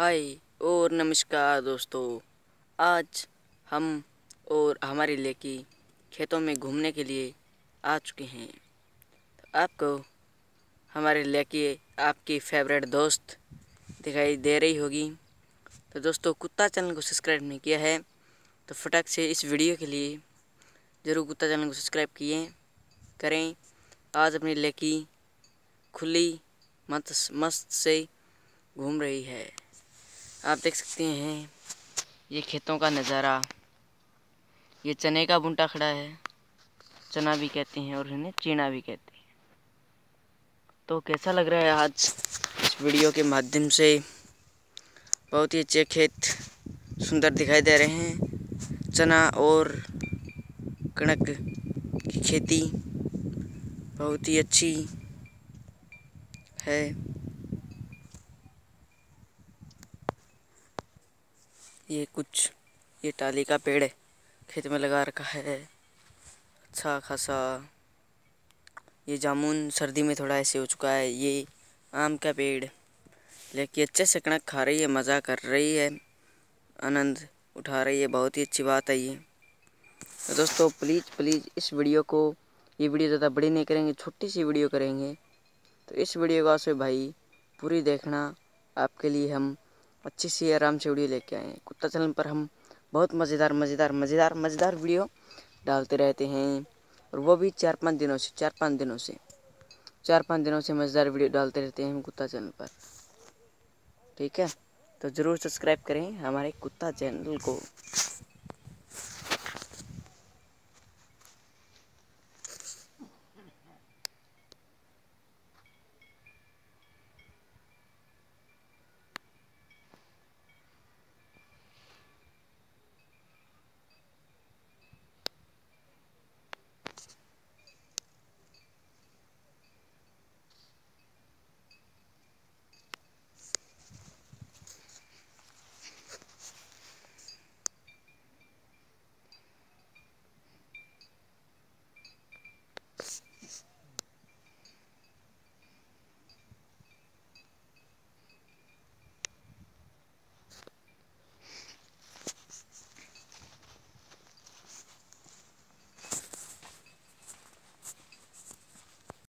हाय और नमस्कार दोस्तों आज हम और हमारी लेकी खेतों में घूमने के लिए आ चुके हैं तो आपको हमारे लेकी आपकी फेवरेट दोस्त दिखाई दे रही होगी तो दोस्तों कुत्ता चैनल को सब्सक्राइब नहीं किया है तो फटाक से इस वीडियो के लिए ज़रूर कुत्ता चैनल को सब्सक्राइब किए करें आज अपनी लेकी खुली मत मस्त से घूम रही है आप देख सकते हैं ये खेतों का नज़ारा ये चने का बूटा खड़ा है चना भी कहते हैं और इन्हें चीना भी कहते हैं तो कैसा लग रहा है आज इस वीडियो के माध्यम से बहुत ही अच्छे खेत सुंदर दिखाई दे रहे हैं चना और कणक की खेती बहुत ही अच्छी है ये कुछ ये टाली का पेड़ है खेत में लगा रखा है अच्छा खासा ये जामुन सर्दी में थोड़ा ऐसे हो चुका है ये आम का पेड़ लेकिन अच्छे से कणक खा रही है मज़ा कर रही है आनंद उठा रही है बहुत ही अच्छी बात है ये तो दोस्तों प्लीज़ प्लीज़ इस वीडियो को ये वीडियो ज़्यादा बड़ी नहीं करेंगे छोटी सी वीडियो करेंगे तो इस वीडियो को आसो भाई पूरी देखना आपके लिए हम अच्छी सी आराम से वीडियो लेके आए हैं कुत्ता चैनल पर हम बहुत मज़ेदार मज़ेदार मज़ेदार मज़ेदार वीडियो डालते रहते हैं और वो भी चार पाँच दिनों से चार पाँच दिनों से चार पाँच दिनों से मज़ेदार वीडियो डालते रहते हैं हम कुत्ता चैनल पर ठीक है तो ज़रूर सब्सक्राइब करें हमारे कुत्ता चैनल को